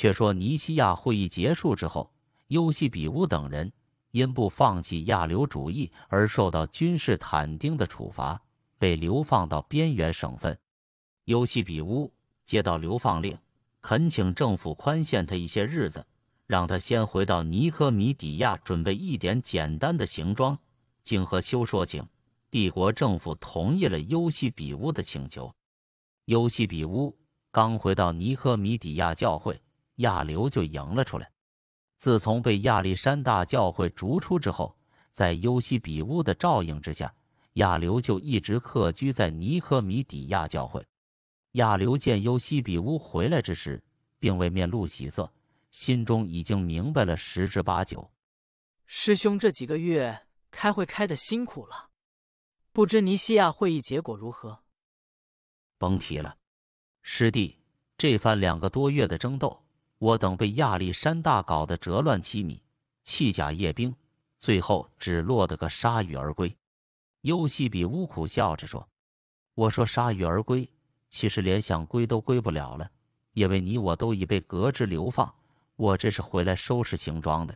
却说，尼西亚会议结束之后，尤西比乌等人因不放弃亚流主义而受到君士坦丁的处罚，被流放到边缘省份。尤西比乌接到流放令，恳请政府宽限他一些日子，让他先回到尼科米底亚准备一点简单的行装，经和修说情，帝国政府同意了尤西比乌的请求。尤西比乌刚回到尼科米底亚教会。亚流就迎了出来。自从被亚历山大教会逐出之后，在优西比乌的照应之下，亚流就一直客居在尼科米底亚教会。亚流见优西比乌回来之时，并未面露喜色，心中已经明白了十之八九。师兄这几个月开会开的辛苦了，不知尼西亚会议结果如何？甭提了，师弟这番两个多月的争斗。我等被亚历山大搞得折乱七米，弃甲夜兵，最后只落得个铩羽而归。尤西比乌苦笑着说：“我说铩羽而归，其实连想归都归不了了，因为你我都已被革职流放。我这是回来收拾行装的。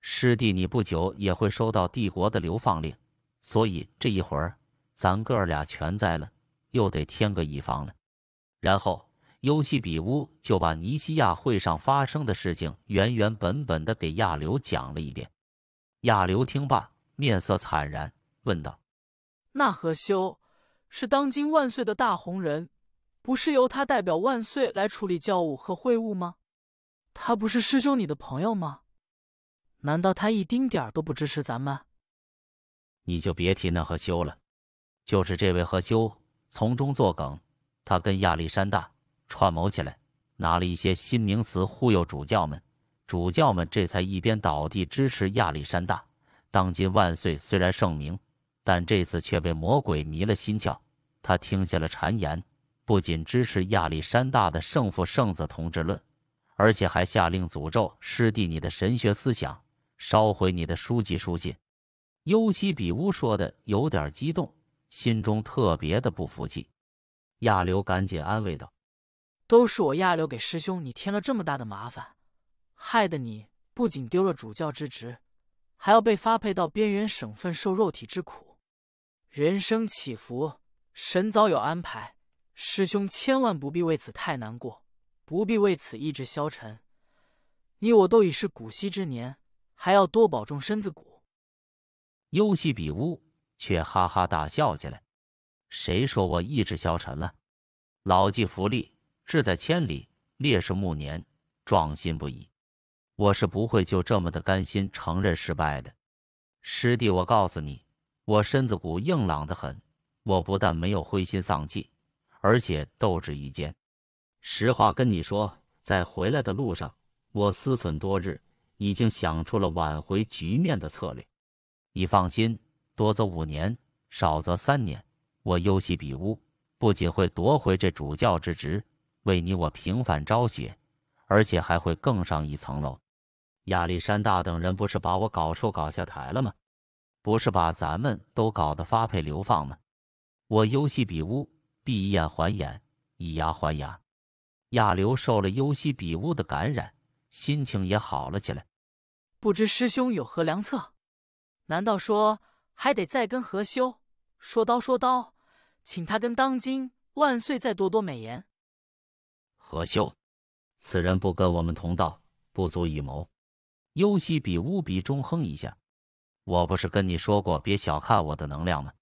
师弟，你不久也会收到帝国的流放令，所以这一会儿咱哥俩全在了，又得天各一方了。然后。”尤西比乌就把尼西亚会上发生的事情原原本本的给亚流讲了一遍。亚流听罢，面色惨然，问道：“那何修是当今万岁的大红人，不是由他代表万岁来处理教务和会务吗？他不是师兄你的朋友吗？难道他一丁点儿都不支持咱们？”你就别提那何修了，就是这位何修从中作梗，他跟亚历山大。串谋起来，拿了一些新名词忽悠主教们，主教们这才一边倒地支持亚历山大。当今万岁虽然圣明，但这次却被魔鬼迷了心窍，他听下了谗言，不仅支持亚历山大的“圣父圣子同治论”，而且还下令诅咒师弟你的神学思想，烧毁你的书籍书信。尤西比乌说的有点激动，心中特别的不服气。亚流赶紧安慰道。都是我亚流给师兄你添了这么大的麻烦，害得你不仅丢了主教之职，还要被发配到边缘省份受肉体之苦。人生起伏，神早有安排，师兄千万不必为此太难过，不必为此意志消沉。你我都已是古稀之年，还要多保重身子骨。幽细比乌却哈哈大笑起来：“谁说我意志消沉了？老骥伏枥。”志在千里，烈士暮年，壮心不已。我是不会就这么的甘心承认失败的，师弟，我告诉你，我身子骨硬朗的很，我不但没有灰心丧气，而且斗志一坚。实话跟你说，在回来的路上，我思忖多日，已经想出了挽回局面的策略。你放心，多则五年，少则三年，我优西比乌不仅会夺回这主教之职。为你我平反昭雪，而且还会更上一层楼。亚历山大等人不是把我搞臭、搞下台了吗？不是把咱们都搞得发配流放吗？我优西比乌，闭眼还眼，以牙还牙。亚流受了优西比乌的感染，心情也好了起来。不知师兄有何良策？难道说还得再跟何修说刀说刀，请他跟当今万岁再多多美言？何秀，此人不跟我们同道，不足以谋。优西比乌比中哼一下，我不是跟你说过，别小看我的能量吗？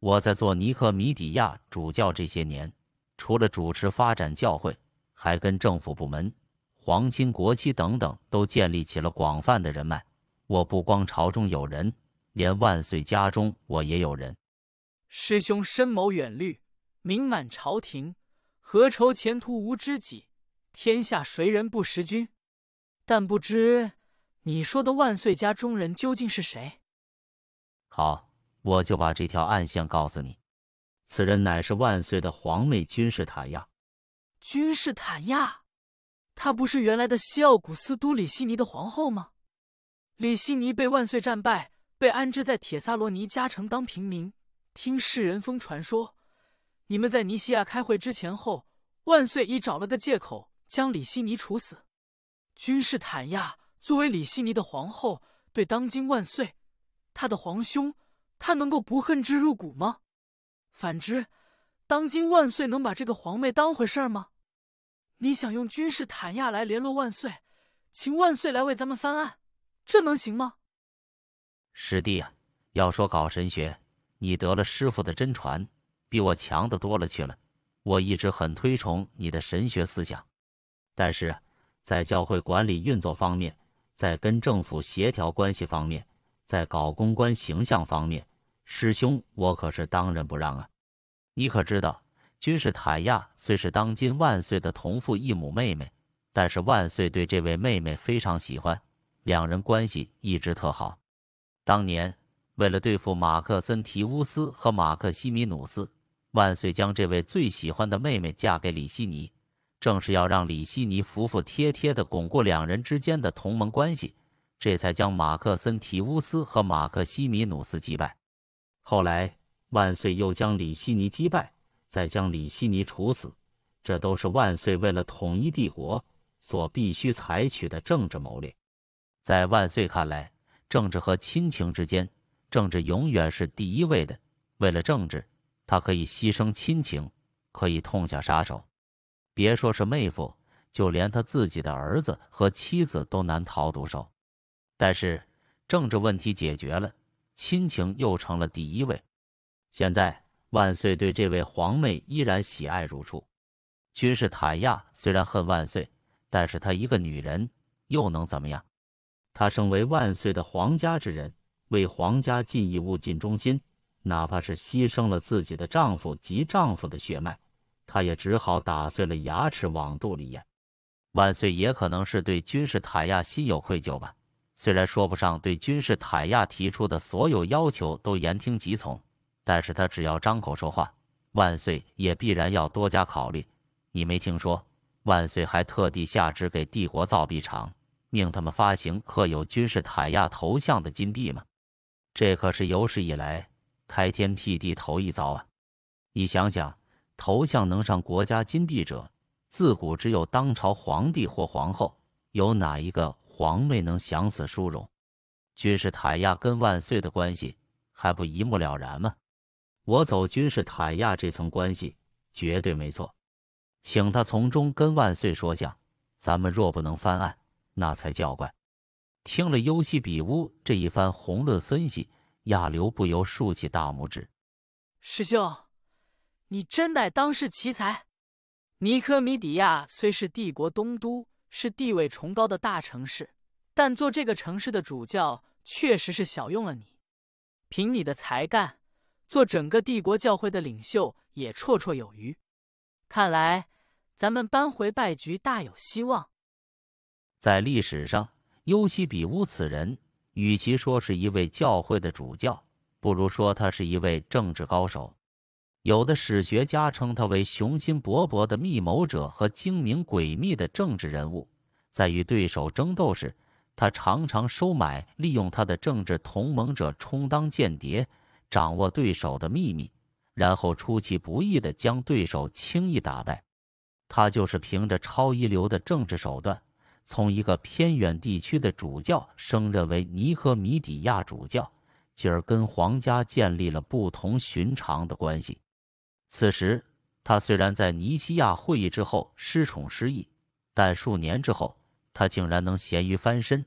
我在做尼克米底亚主教这些年，除了主持发展教会，还跟政府部门、皇亲国戚等等都建立起了广泛的人脉。我不光朝中有人，连万岁家中我也有人。师兄深谋远虑，名满朝廷。何愁前途无知己？天下谁人不识君？但不知你说的万岁家中人究竟是谁？好，我就把这条暗线告诉你。此人乃是万岁的皇妹君士坦亚。君士坦亚，她不是原来的西奥古斯都里希尼的皇后吗？里希尼被万岁战败，被安置在铁萨罗尼加城当平民。听世人风传说。你们在尼西亚开会之前后，万岁已找了个借口将李希尼处死。君士坦亚作为李希尼的皇后，对当今万岁，他的皇兄，他能够不恨之入骨吗？反之，当今万岁能把这个皇妹当回事儿吗？你想用君士坦亚来联络万岁，请万岁来为咱们翻案，这能行吗？师弟啊，要说搞神学，你得了师傅的真传。比我强的多了去了。我一直很推崇你的神学思想，但是在教会管理运作方面，在跟政府协调关系方面，在搞公关形象方面，师兄我可是当仁不让啊！你可知道，君士坦亚虽是当今万岁的同父异母妹妹，但是万岁对这位妹妹非常喜欢，两人关系一直特好。当年为了对付马克森提乌斯和马克西米努斯，万岁将这位最喜欢的妹妹嫁给李希尼，正是要让李希尼服服帖帖地巩固两人之间的同盟关系，这才将马克森提乌斯和马克西米努斯击败。后来，万岁又将李希尼击败，再将李希尼处死，这都是万岁为了统一帝国所必须采取的政治谋略。在万岁看来，政治和亲情之间，政治永远是第一位的。为了政治。他可以牺牲亲情，可以痛下杀手。别说是妹夫，就连他自己的儿子和妻子都难逃毒手。但是政治问题解决了，亲情又成了第一位。现在万岁对这位皇妹依然喜爱如初。君士坦亚虽然恨万岁，但是她一个女人又能怎么样？她身为万岁的皇家之人，为皇家尽义务、尽忠心。哪怕是牺牲了自己的丈夫及丈夫的血脉，她也只好打碎了牙齿往肚里咽。万岁也可能是对君士坦亚心有愧疚吧。虽然说不上对君士坦亚提出的所有要求都言听计从，但是他只要张口说话，万岁也必然要多加考虑。你没听说万岁还特地下旨给帝国造币厂，命他们发行刻有君士坦亚头像的金币吗？这可是有史以来。开天辟地头一遭啊！你想想，头像能上国家金币者，自古只有当朝皇帝或皇后，有哪一个皇妹能享此殊荣？君士坦亚跟万岁的关系还不一目了然吗？我走君士坦亚这层关系绝对没错，请他从中跟万岁说下，咱们若不能翻案，那才叫怪。听了尤西比乌这一番宏论分析。亚流不由竖起大拇指：“师兄，你真乃当世奇才。尼科米底亚虽是帝国东都，是地位崇高的大城市，但做这个城市的主教确实是小用了你。凭你的才干，做整个帝国教会的领袖也绰绰有余。看来咱们扳回败局大有希望。在历史上，尤西比乌此人……”与其说是一位教会的主教，不如说他是一位政治高手。有的史学家称他为雄心勃勃的密谋者和精明诡秘的政治人物。在与对手争斗时，他常常收买、利用他的政治同盟者充当间谍，掌握对手的秘密，然后出其不意地将对手轻易打败。他就是凭着超一流的政治手段。从一个偏远地区的主教升任为尼科米底亚主教，进而跟皇家建立了不同寻常的关系。此时，他虽然在尼西亚会议之后失宠失意，但数年之后，他竟然能咸鱼翻身，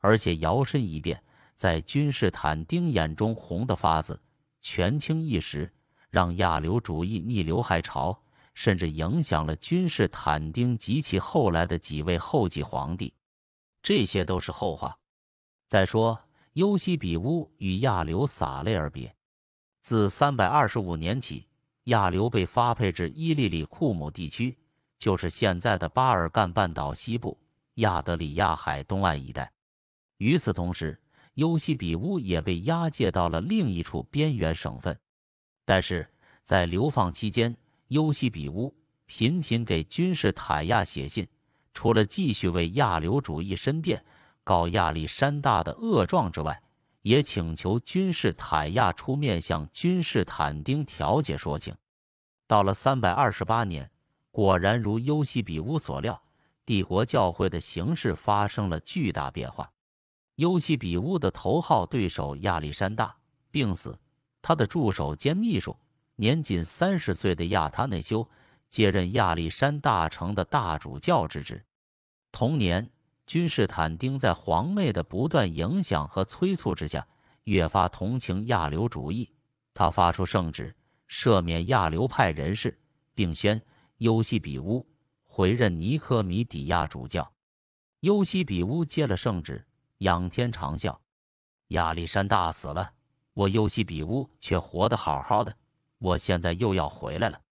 而且摇身一变，在君士坦丁眼中红得发紫，权倾一时，让亚流主义逆流海潮。甚至影响了君士坦丁及其后来的几位后继皇帝，这些都是后话。再说，尤西比乌与亚流洒泪而别。自三百二十五年起，亚流被发配至伊利里库姆地区，就是现在的巴尔干半岛西部、亚德里亚海东岸一带。与此同时，尤西比乌也被押解到了另一处边缘省份。但是在流放期间，尤西比乌频频给君士坦亚写信，除了继续为亚流主义申辩、告亚历山大的恶状之外，也请求君士坦亚出面向君士坦丁调解说情。到了三百二十八年，果然如尤西比乌所料，帝国教会的形势发生了巨大变化。尤西比乌的头号对手亚历山大病死，他的助手兼秘书。年仅三十岁的亚他内修接任亚历山大城的大主教之职。同年，君士坦丁在皇妹的不断影响和催促之下，越发同情亚流主义。他发出圣旨，赦免亚流派人士，并宣优西比乌回任尼科米底亚主教。尤西比乌接了圣旨，仰天长啸：“亚历山大死了，我尤西比乌却活得好好的。”我现在又要回来了。